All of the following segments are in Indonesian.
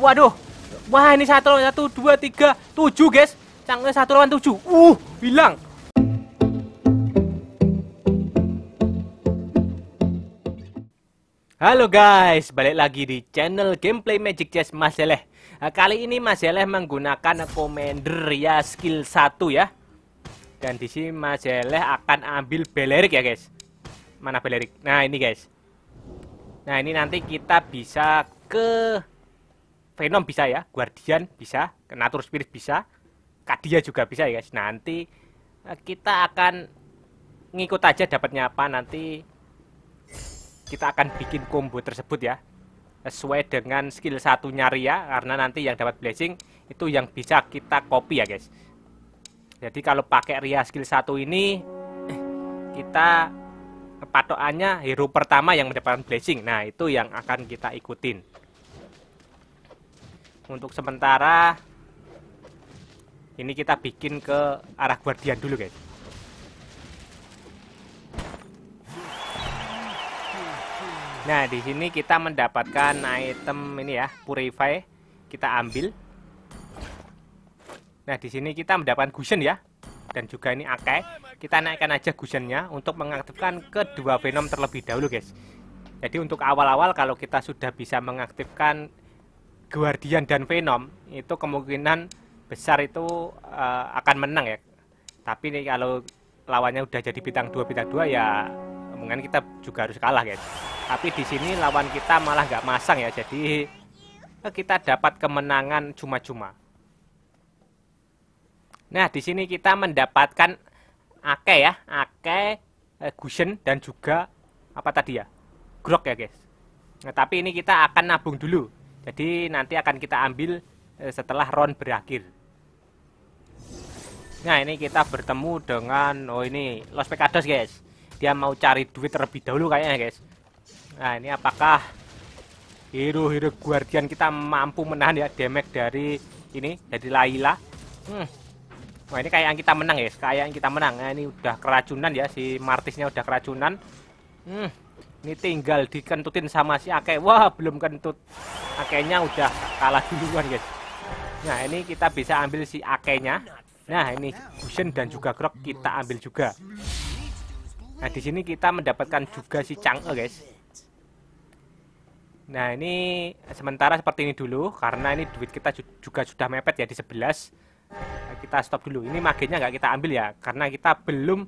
Waduh. Wah, ini satu lawan satu, dua, tiga, tujuh, guys. Cangkangnya satu lawan tujuh. Uh, hilang. Halo guys, balik lagi di channel gameplay Magic Chess Mas Eleh. Eh, kali ini Mas Eleh menggunakan Commander ya skill 1 ya. Dan di sini Mas Eleh akan ambil Belerik ya guys. Mana Belerik? Nah ini guys. Nah ini nanti kita bisa ke Venom bisa ya, Guardian bisa, Natur Spirit bisa, Kadia juga bisa ya guys. Nah, nanti eh, kita akan ngikut aja dapatnya apa nanti kita akan bikin combo tersebut ya sesuai dengan skill satunya Ria ya. karena nanti yang dapat blessing itu yang bisa kita copy ya guys jadi kalau pakai Ria skill satu ini eh, kita patokannya hero pertama yang mendapatkan blessing nah itu yang akan kita ikutin untuk sementara ini kita bikin ke arah guardian dulu guys nah di sini kita mendapatkan item ini ya purify kita ambil nah di sini kita mendapatkan cushion ya dan juga ini akai kita naikkan aja cushionnya untuk mengaktifkan kedua venom terlebih dahulu guys jadi untuk awal-awal kalau kita sudah bisa mengaktifkan Guardian dan Venom itu kemungkinan besar itu uh, akan menang ya. Tapi nih kalau lawannya udah jadi bintang 2 bintang 2 ya mungkin kita juga harus kalah ya. Tapi di sini lawan kita malah nggak masang ya. Jadi eh, kita dapat kemenangan cuma-cuma. Nah, di sini kita mendapatkan Ake ya, Ake, eh, Gushen dan juga apa tadi ya? Grok ya, guys. Nah, tapi ini kita akan nabung dulu jadi nanti akan kita ambil eh, setelah round berakhir. Nah ini kita bertemu dengan oh ini Los Pecados guys. Dia mau cari duit terlebih dahulu kayaknya guys. Nah ini apakah hero-hero guardian kita mampu menahan ya damage dari ini dari Laila. Hmm. Wah ini kayak yang kita menang guys, kayak yang kita menang. Nah, ini udah keracunan ya si Martisnya udah keracunan. Hmm. Ini tinggal dikentutin sama si Ake. Wah, belum kentut. Ake-nya udah kalah duluan, guys. Nah, ini kita bisa ambil si Ake-nya. Nah, ini Fusion dan juga Krok kita ambil juga. Nah, di sini kita mendapatkan juga si Chang'e, guys. Nah, ini sementara seperti ini dulu karena ini duit kita juga sudah mepet ya di 11. Nah, kita stop dulu. Ini magenya nggak kita ambil ya karena kita belum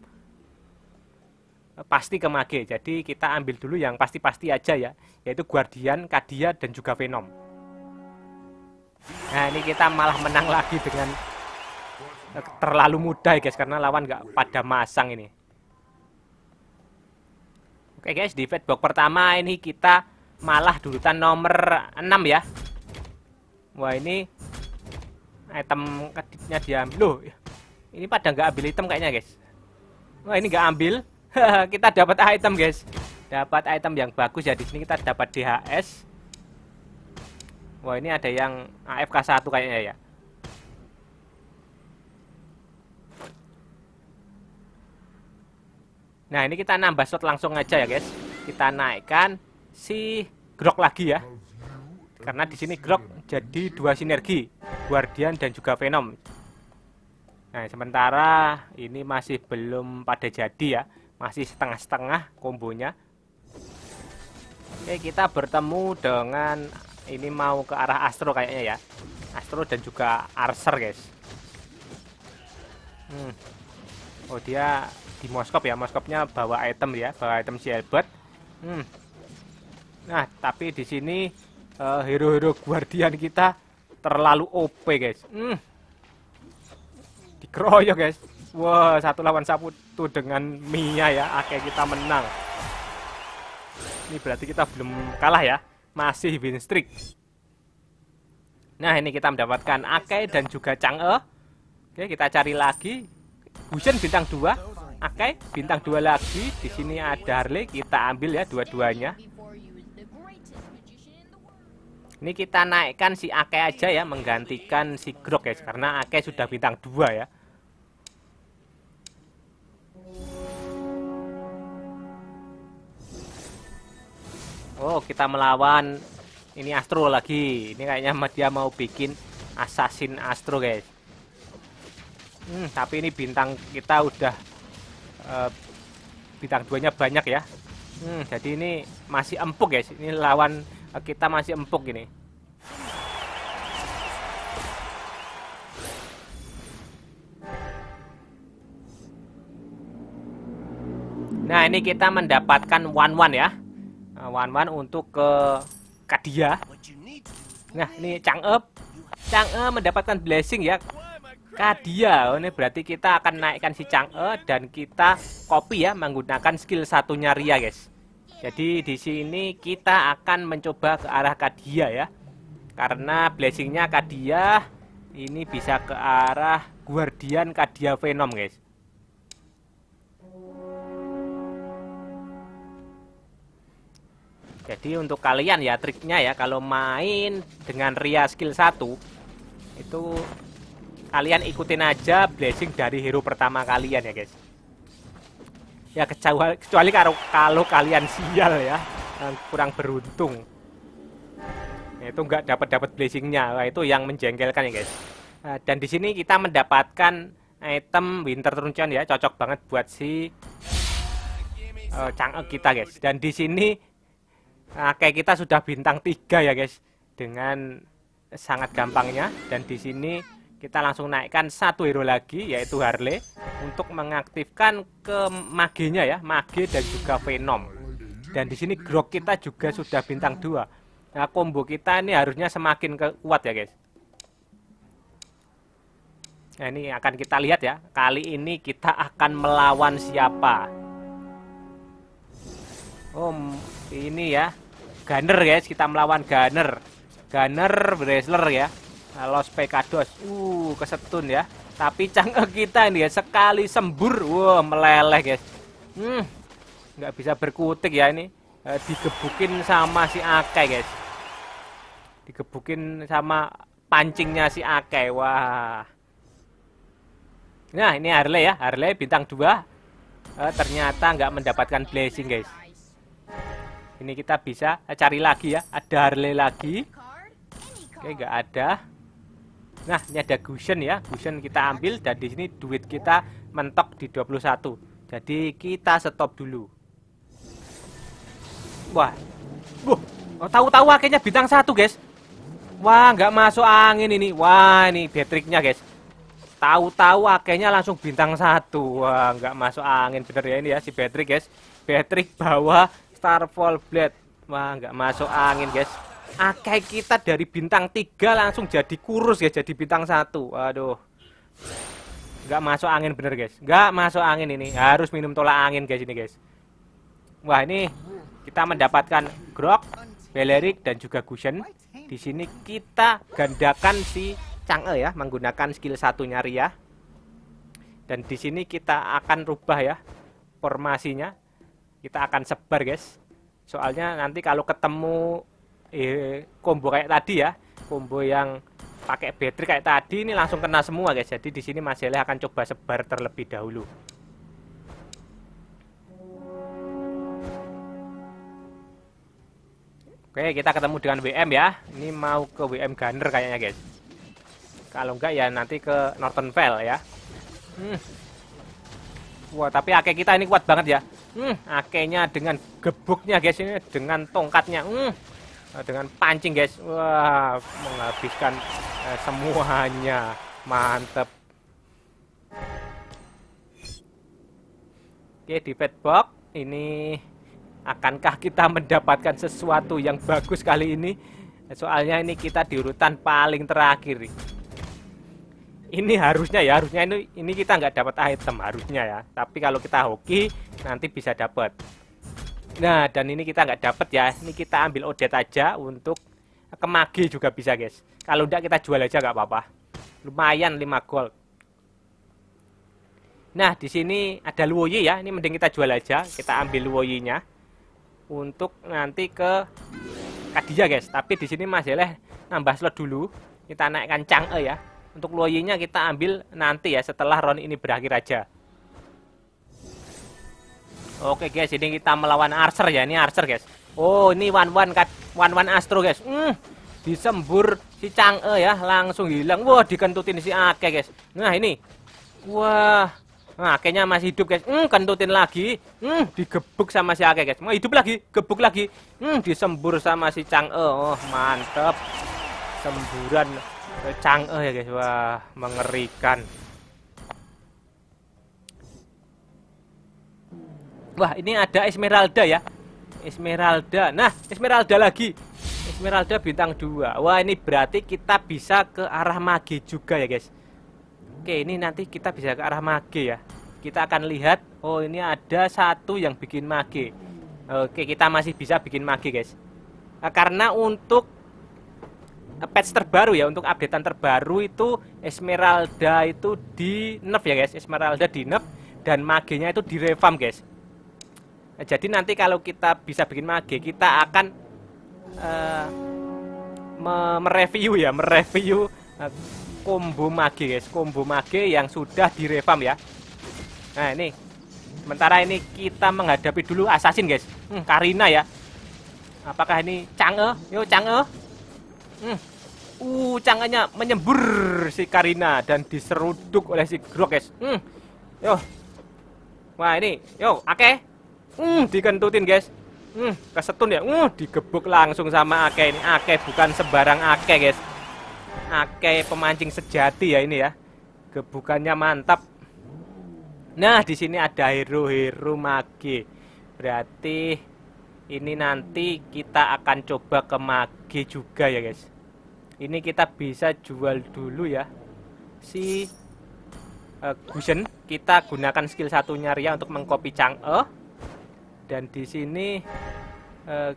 pasti ke Mage. Jadi kita ambil dulu yang pasti-pasti aja ya, yaitu Guardian, Kadia, dan juga Venom. Nah ini kita malah menang lagi dengan eh, terlalu mudah ya guys, karena lawan nggak pada masang ini. Oke guys, di box pertama ini kita malah dudutan nomor 6 ya. Wah ini item kreditnya diambil. Loh, ini pada nggak ambil item kayaknya guys. Wah ini nggak ambil, kita dapat item guys dapat item yang bagus ya di sini kita dapat DHS wah ini ada yang AFK 1 kayaknya ya nah ini kita nambah slot langsung aja ya guys kita naikkan si grok lagi ya karena di sini grok jadi dua sinergi guardian dan juga venom nah sementara ini masih belum pada jadi ya masih setengah-setengah kombonya oke kita bertemu dengan ini mau ke arah Astro kayaknya ya Astro dan juga Arser guys hmm. oh dia di Moskop ya Moskopnya bawa item ya bawa item si Albert hmm. nah tapi di sini hero eh, hero-hero guardian kita terlalu OP guys hmm. dikeroyok guys Wah, wow, satu lawan satu dengan Mia ya. Oke, kita menang. Ini berarti kita belum kalah ya. Masih win streak. Nah, ini kita mendapatkan Ake dan juga Chang'e. Oke, kita cari lagi. Hujan bintang 2, Ake, bintang 2 lagi. Di sini ada Harley, kita ambil ya dua-duanya. Ini kita naikkan si Ake aja ya, menggantikan si Grok ya karena Ake sudah bintang 2 ya. Oh, kita melawan ini Astro lagi. Ini kayaknya dia mau bikin assassin Astro, guys. Hmm, tapi ini bintang kita udah uh, bintang duanya banyak ya. Hmm, jadi ini masih empuk, guys. Ini lawan eh, kita masih empuk ini. Nah, ini kita mendapatkan one one ya. Ah, Wanwan untuk ke Kadia. Nah, ini Chang'e. Chang'e mendapatkan blessing ya. Kadia. Oh, ini berarti kita akan naikkan si Chang'e dan kita copy ya menggunakan skill satunya Ria, guys. Jadi di sini kita akan mencoba ke arah Kadia ya. Karena blessingnya Kadia ini bisa ke arah Guardian Kadia Venom, guys. Jadi untuk kalian ya triknya ya kalau main dengan Ria skill 1 itu kalian ikutin aja blessing dari hero pertama kalian ya guys. Ya kecuali, kecuali kalau kalau kalian sial ya kurang beruntung. Ya, itu nggak dapat dapat blessingnya, itu yang menjengkelkan ya guys. Nah, dan di sini kita mendapatkan item Winter Truncheon ya, cocok banget buat si uh, eh, cang kita guys. Dan di sini Nah, kayak kita sudah bintang 3 ya guys dengan sangat gampangnya dan di sini kita langsung naikkan satu hero lagi yaitu Harley untuk mengaktifkan ke magenya ya mage dan juga Venom dan di sini grok kita juga sudah bintang 2 nah combo kita ini harusnya semakin kuat ya guys nah ini akan kita lihat ya kali ini kita akan melawan siapa Om oh, ini ya Gunner ya, guys, kita melawan Gunner. Gunner Wrestler ya. Nah, Los Pekados. Uh, kesetun ya. Tapi cangkok kita ini ya sekali sembur, wow meleleh guys. Hmm. nggak bisa berkutik ya ini. Eh, digebukin sama si Akai guys. Digebukin sama pancingnya si Akai. Wah. Nah, ini Harley ya. Harley bintang 2. Eh, ternyata nggak mendapatkan blessing guys ini kita bisa cari lagi ya ada Harley lagi oke nggak ada nah ini ada cushion ya cushion kita ambil dan di sini duit kita mentok di 21 jadi kita stop dulu wah Wah, oh, tahu-tahu akhirnya bintang satu guys wah nggak masuk angin ini wah ini betriknya guys tahu-tahu akhirnya langsung bintang satu wah nggak masuk angin bener ya ini ya si Patrick guys Patrick bawa Starfall Blade. Wah, nggak masuk angin, guys. Akai kita dari bintang 3 langsung jadi kurus, ya, Jadi bintang 1. Waduh, Nggak masuk angin bener, guys. Nggak masuk angin ini. Harus minum tolak angin, guys, ini, guys. Wah, ini kita mendapatkan Grok, Beleric, dan juga Gushen. Di sini kita gandakan si Chang'e ya, menggunakan skill satunya Ria. Dan di sini kita akan rubah ya formasinya kita akan sebar guys soalnya nanti kalau ketemu eh, combo kayak tadi ya combo yang pakai battery kayak tadi ini langsung kena semua guys jadi di sini Mas Yele akan coba sebar terlebih dahulu Oke kita ketemu dengan WM ya ini mau ke WM Gunner kayaknya guys kalau enggak ya nanti ke Northern Vale ya hmm. Wah tapi akeh kita ini kuat banget ya Hmm, akenya dengan gebuknya guys ini dengan tongkatnya. Hmm, dengan pancing guys. Wah, menghabiskan eh, semuanya. Mantep. Oke, di pet box ini akankah kita mendapatkan sesuatu yang bagus kali ini? Soalnya ini kita di urutan paling terakhir ini harusnya ya harusnya ini ini kita nggak dapat item harusnya ya tapi kalau kita hoki nanti bisa dapat nah dan ini kita nggak dapat ya ini kita ambil odet aja untuk kemagi juga bisa guys kalau enggak kita jual aja nggak apa-apa lumayan 5 gold nah di sini ada luoyi ya ini mending kita jual aja kita ambil luoyinya untuk nanti ke kadia guys tapi di sini masih leh nambah slot dulu kita naikkan cang'e ya untuk loyinya kita ambil nanti ya setelah round ini berakhir aja. Oke guys, ini kita melawan Archer ya. Ini Archer guys. Oh, ini One One cat One One Astro guys. Hmm, disembur si Chang'e ya, langsung hilang. Wah, dikentutin si Ake guys. Nah, ini. Wah. Nah, akhirnya masih hidup guys. Hmm, kentutin lagi. Hmm, digebuk sama si Ake guys. Mau hidup lagi, gebuk lagi. Hmm, disembur sama si Chang'e. Oh, mantep. Semburan Chang'e eh, ya guys, wah mengerikan. Wah, ini ada Esmeralda ya. Esmeralda. Nah, Esmeralda lagi. Esmeralda bintang 2. Wah, ini berarti kita bisa ke arah Mage juga ya, guys. Oke, ini nanti kita bisa ke arah Mage ya. Kita akan lihat, oh ini ada satu yang bikin Mage. Oke, kita masih bisa bikin Mage, guys. Nah, karena untuk Eh, patch terbaru ya untuk updatean terbaru itu Esmeralda itu di nerf ya guys Esmeralda di nerf dan magenya itu di revamp guys nah, jadi nanti kalau kita bisa bikin mage kita akan uh, mereview ya mereview uh, combo mage guys combo mage yang sudah di revamp ya nah ini sementara ini kita menghadapi dulu assassin guys hmm, Karina ya apakah ini Chang'e yuk Chang'e Hmm. Uh, cangkanya menyembur si Karina dan diseruduk oleh si Grok, Hmm. Yo. Wah, ini. Yo, Ake. Hmm, dikentutin, guys. Hmm, kesetun ya. Uh, digebuk langsung sama Ake ini. Ake bukan sembarang Ake, guys. Ake pemancing sejati ya ini ya. Gebukannya mantap. Nah, di sini ada hero-hero mage. Berarti ini nanti kita akan coba ke mage juga ya, guys ini kita bisa jual dulu ya si uh, eh, Gushen kita gunakan skill satunya Ria untuk mengcopy Chang'e dan di sini uh,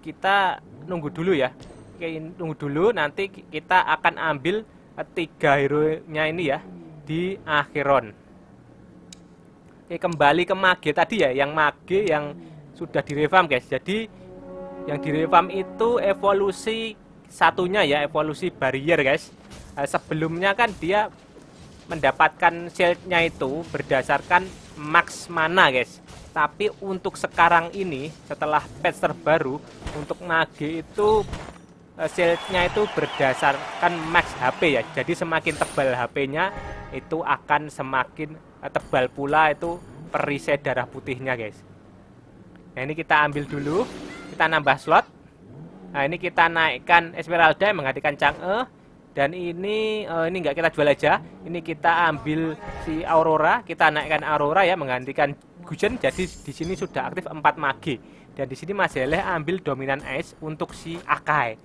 kita nunggu dulu ya nunggu dulu nanti kita akan ambil eh, tiga hero nya ini ya di akhiron Oke kembali ke mage tadi ya yang mage yang sudah direvam guys jadi yang direvam itu evolusi satunya ya evolusi barrier guys eh, sebelumnya kan dia mendapatkan shieldnya itu berdasarkan max mana guys tapi untuk sekarang ini setelah patch terbaru untuk mage itu eh, shieldnya itu berdasarkan max HP ya jadi semakin tebal HP-nya itu akan semakin eh, tebal pula itu perisai darah putihnya guys nah ini kita ambil dulu kita nambah slot Nah ini kita naikkan Esmeralda menggantikan Chang'e dan ini uh, ini nggak kita jual aja. Ini kita ambil si Aurora, kita naikkan Aurora ya menggantikan Gujen. Jadi di sini sudah aktif 4 mage dan di sini leh ambil dominan Ice untuk si Akai.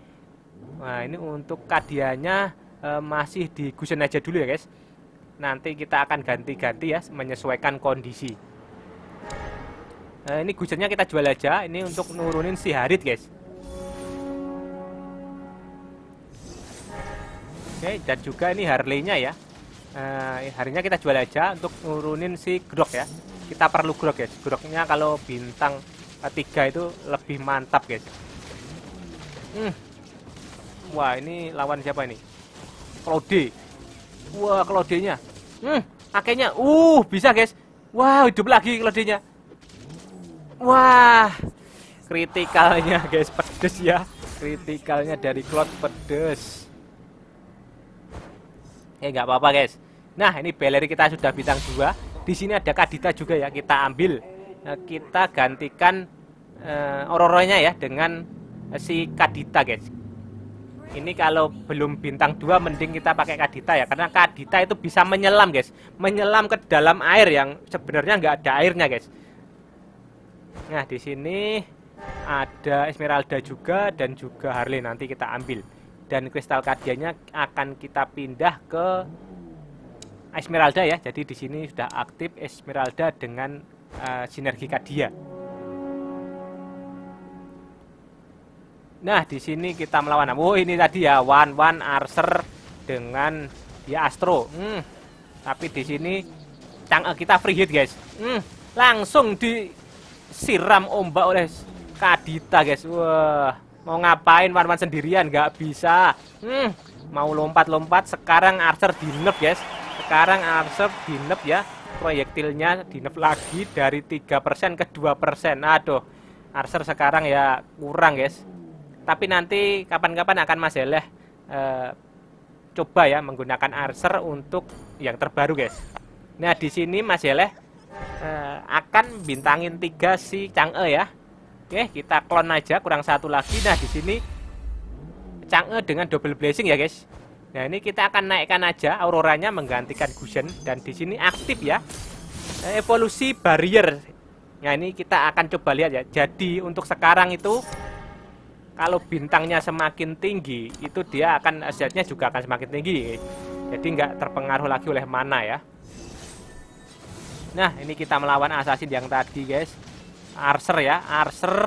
Nah ini untuk kadianya uh, masih di Gujen aja dulu ya guys. Nanti kita akan ganti-ganti ya menyesuaikan kondisi. Nah, ini Gujennya kita jual aja. Ini untuk nurunin si Harit guys. Oke, dan juga ini Harley-nya ya. Uh, eh, harinya kita jual aja untuk nurunin si grok ya. Kita perlu grok ya. Groknya kalau bintang tiga itu lebih mantap guys. Hmm. Wah, ini lawan siapa ini? Claude. Wah, Claude-nya. Hmm, akhirnya uh bisa guys. Wah hidup lagi Claude-nya. Wah. Kritikalnya guys pedes ya. Kritikalnya dari Claude pedes eh nggak apa-apa guys nah ini beleri kita sudah bintang dua di sini ada kadita juga ya kita ambil nah, kita gantikan uh, ororonya ya dengan eh, si kadita guys ini kalau belum bintang dua mending kita pakai kadita ya karena kadita itu bisa menyelam guys menyelam ke dalam air yang sebenarnya nggak ada airnya guys nah di sini ada Esmeralda juga dan juga Harley nanti kita ambil dan kristal kadianya akan kita pindah ke Esmeralda ya. Jadi di sini sudah aktif Esmeralda dengan uh, sinergi kadia. Nah, di sini kita melawan. Oh, ini tadi ya Wan Wan Arser dengan dia ya Astro. Hmm. Tapi di sini kita free hit, guys. Hmm. Langsung disiram ombak oleh Kadita, guys. Wah. Mau ngapain Wan-Wan sendirian? Gak bisa. Hmm, mau lompat-lompat. Sekarang Archer dinep, guys. Sekarang Archer dinep ya. Proyektilnya dinep lagi dari 3% ke 2%. Aduh, Archer sekarang ya kurang, guys. Tapi nanti kapan-kapan akan Mas Eleh eh, coba ya menggunakan Archer untuk yang terbaru, guys. Nah, di sini Mas Eleh eh, akan bintangin tiga si Chang'e ya Oke, kita klon aja, kurang satu lagi. Nah, di sini Chang'e dengan double blessing ya, guys. Nah, ini kita akan naikkan aja auroranya menggantikan gusion dan di sini aktif ya. Evolusi barrier. Nah, ini kita akan coba lihat ya. Jadi, untuk sekarang itu kalau bintangnya semakin tinggi, itu dia akan asetnya juga akan semakin tinggi. Jadi nggak terpengaruh lagi oleh mana ya. Nah, ini kita melawan assassin yang tadi, guys. Arser ya, Arser,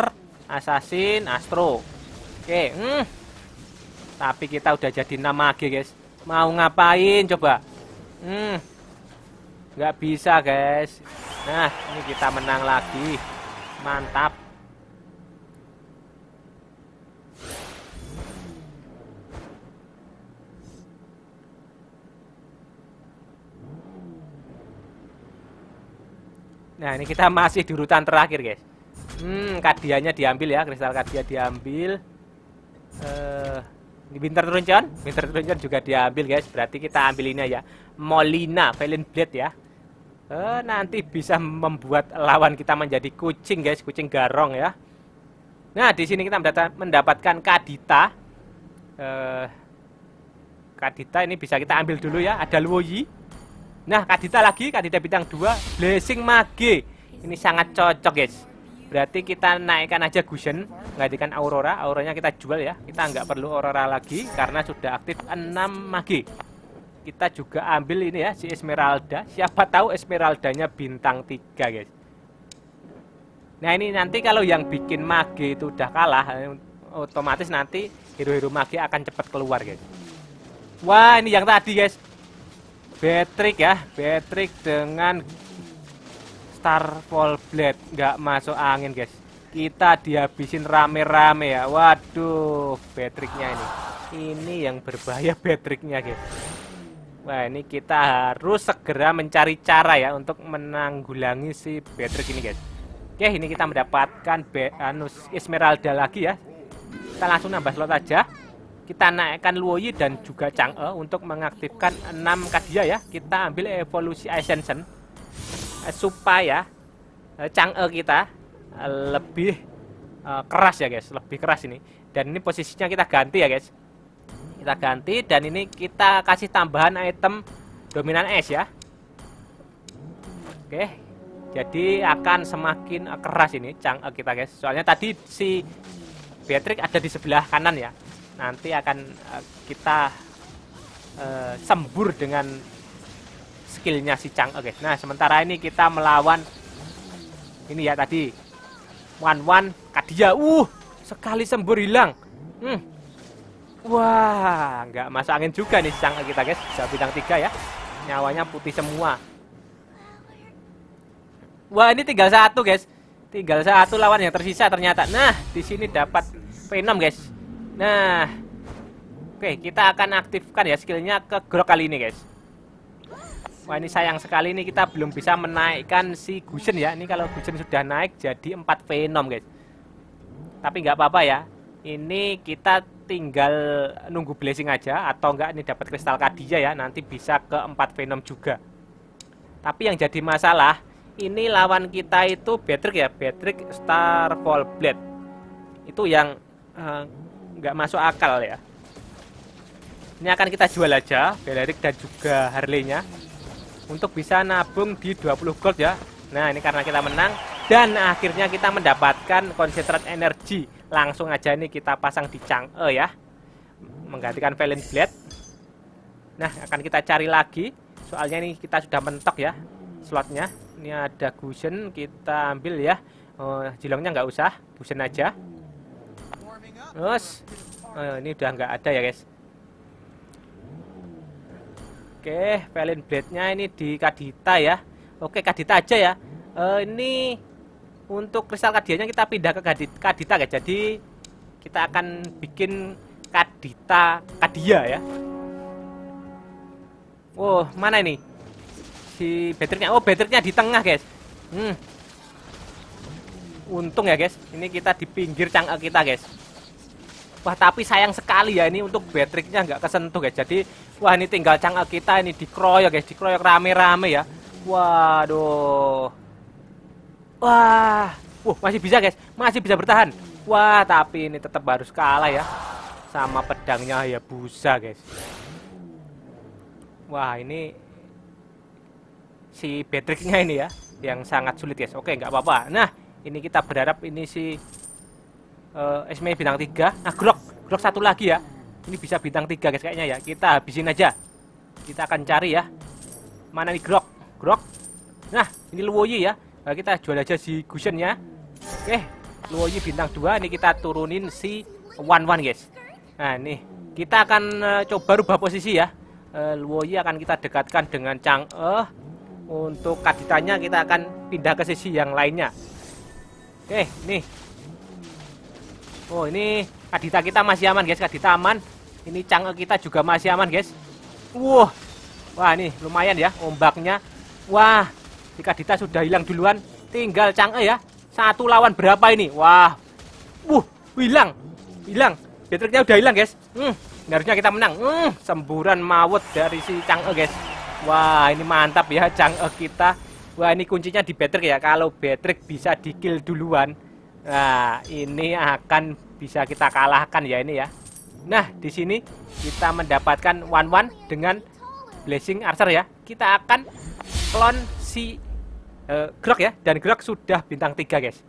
Assassin, Astro. Oke, hmm. Tapi kita udah jadi nama lagi, guys. Mau ngapain coba? Hmm. Gak bisa, guys. Nah, ini kita menang lagi. Mantap. Nah, ini kita masih di rutan terakhir, guys. Hmm, kadianya diambil ya, kristal kadia diambil. Eh, uh, Winter Truncheon, Winter Truncheon juga diambil, guys. Berarti kita ambil ini ya. Molina, Valen Blade ya. Uh, nanti bisa membuat lawan kita menjadi kucing, guys, kucing garong ya. Nah, di sini kita mendapatkan Kadita. Uh, Kadita ini bisa kita ambil dulu ya. Ada Luoyi. Nah, Kadita lagi, Kadita bintang 2, Blessing Mage. Ini sangat cocok, guys. Berarti kita naikkan aja Gushen, menggantikan Aurora. auranya kita jual ya. Kita nggak perlu Aurora lagi karena sudah aktif 6 Mage. Kita juga ambil ini ya, si Esmeralda. Siapa tahu Esmeraldanya bintang 3, guys. Nah, ini nanti kalau yang bikin Mage itu udah kalah, otomatis nanti hero-hero Mage akan cepat keluar, guys. Wah, ini yang tadi, guys Patrick ya Patrick dengan Starfall Blade nggak masuk angin guys kita dihabisin rame-rame ya waduh Patricknya ini ini yang berbahaya Patricknya guys Wah ini kita harus segera mencari cara ya untuk menanggulangi si Patrick ini guys Oke ini kita mendapatkan Be Anus Esmeralda lagi ya Kita langsung nambah slot aja kita naikkan Luoyi dan juga Chang'e untuk mengaktifkan 6 kadia ya. Kita ambil evolusi Ascension eh, supaya eh, Chang'e kita eh, lebih keras ya guys, lebih keras ini. Dan ini posisinya kita ganti ya guys. Kita ganti dan ini kita kasih tambahan item dominan es ya. Oke. Jadi akan semakin keras ini Chang'e kita guys. Soalnya tadi si Beatrix ada di sebelah kanan ya nanti akan eh, kita uh, sembur dengan skillnya si Chang. Oke, nah sementara ini kita melawan ini ya tadi Wan Wan Kadia. Uh, sekali sembur hilang. Hmm. Wah, nggak masuk angin juga nih si Chang kita guys. Bisa bintang tiga ya. Nyawanya putih semua. Wah, ini tinggal satu guys. Tinggal satu lawan yang tersisa ternyata. Nah, di sini dapat P P6 guys Nah, oke kita akan aktifkan ya skillnya ke grok kali ini guys. Wah ini sayang sekali ini kita belum bisa menaikkan si Gusen ya. Ini kalau Gusen sudah naik jadi 4 Venom guys. Tapi nggak apa-apa ya. Ini kita tinggal nunggu blessing aja atau nggak ini dapat kristal kadia ya. Nanti bisa ke 4 Venom juga. Tapi yang jadi masalah ini lawan kita itu Patrick ya, Patrick Starfall Blade. Itu yang uh, nggak masuk akal ya ini akan kita jual aja Belerik dan juga Harley-nya untuk bisa nabung di 20 gold ya nah ini karena kita menang dan akhirnya kita mendapatkan konsentrat energi langsung aja ini kita pasang di Chang'e ya menggantikan Valen Blade nah akan kita cari lagi soalnya ini kita sudah mentok ya slotnya ini ada Gushen kita ambil ya uh, jilongnya nggak usah Gushen aja Terus. Oh, ini udah nggak ada ya, guys. Oke, Felin Blade-nya ini di Kadita ya. Oke, Kadita aja ya. Uh, ini untuk kristal kadianya kita pindah ke Kadita, Kadita guys. Jadi kita akan bikin Kadita Kadia ya. Wow, oh, mana ini? Si baterainya. Oh, baterainya di tengah, guys. Hmm. Untung ya, guys. Ini kita di pinggir cang kita, guys. Wah tapi sayang sekali ya ini untuk batriknya nggak kesentuh guys. Jadi wah ini tinggal cangkal kita ini dikeroyok guys, dikeroyok rame-rame ya. Waduh. Wah, wah masih bisa guys, masih bisa bertahan. Wah tapi ini tetap harus kalah ya sama pedangnya ya busa guys. Wah ini si batriknya ini ya yang sangat sulit guys. Oke nggak apa-apa. Nah ini kita berharap ini si uh, eh, SME bintang 3 nah grok grok satu lagi ya ini bisa bintang 3 guys kayaknya ya kita habisin aja kita akan cari ya mana nih grok grok nah ini luoyi ya nah, kita jual aja si Gushen ya oke luoyi bintang 2 ini kita turunin si one one guys nah ini kita akan uh, coba rubah posisi ya uh, luoyi akan kita dekatkan dengan Chang'e untuk kaditanya kita akan pindah ke sisi yang lainnya oke nih Oh ini Kadita kita masih aman guys Kadita aman Ini canggih e kita juga masih aman guys Wah Wah ini lumayan ya ombaknya Wah Si Kadita sudah hilang duluan Tinggal canggih e ya Satu lawan berapa ini Wah Wuh hilang Hilang Betriknya udah hilang guys hmm, Harusnya kita menang hmm, Semburan mawut dari si canggih e, guys Wah ini mantap ya canggih kita Wah ini kuncinya di Betrek ya Kalau Betrek bisa di kill duluan Nah, ini akan bisa kita kalahkan ya ini ya. Nah, di sini kita mendapatkan one one dengan blessing archer ya. Kita akan klon si uh, Grok ya dan Grok sudah bintang 3, guys.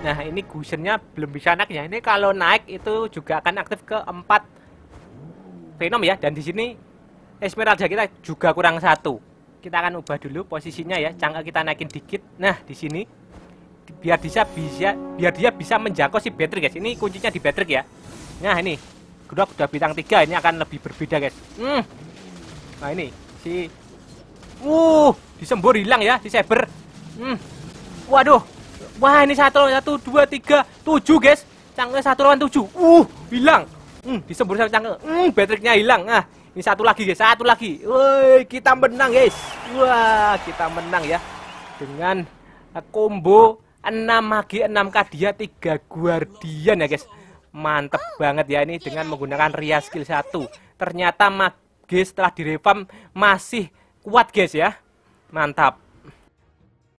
Nah, ini gusennya belum bisa naik ya. Ini kalau naik itu juga akan aktif ke 4 Venom ya dan di sini Esmeralda kita juga kurang satu. Kita akan ubah dulu posisinya ya. Cangka kita naikin dikit. Nah, di sini biar bisa bisa biar dia bisa menjangkau si Patrick guys. Ini kuncinya di Patrick ya. Nah, ini. kedua kuda bintang tiga ini akan lebih berbeda guys. Hmm. Nah, ini si Uh, disembur hilang ya si Cyber. Hmm. Waduh. Wah, ini satu satu, dua, tiga, tujuh, guys. Cangkir satu lawan tujuh. Uh, hilang. Hmm, disembur sama Hmm, baterainya hilang. Ah, ini satu lagi, guys. Satu lagi. Woi, kita menang, guys. Wah, kita menang ya. Dengan combo 6 magi 6 kadia 3 guardian ya guys mantep banget ya ini dengan menggunakan ria skill 1 ternyata magi setelah direvamp masih kuat guys ya mantap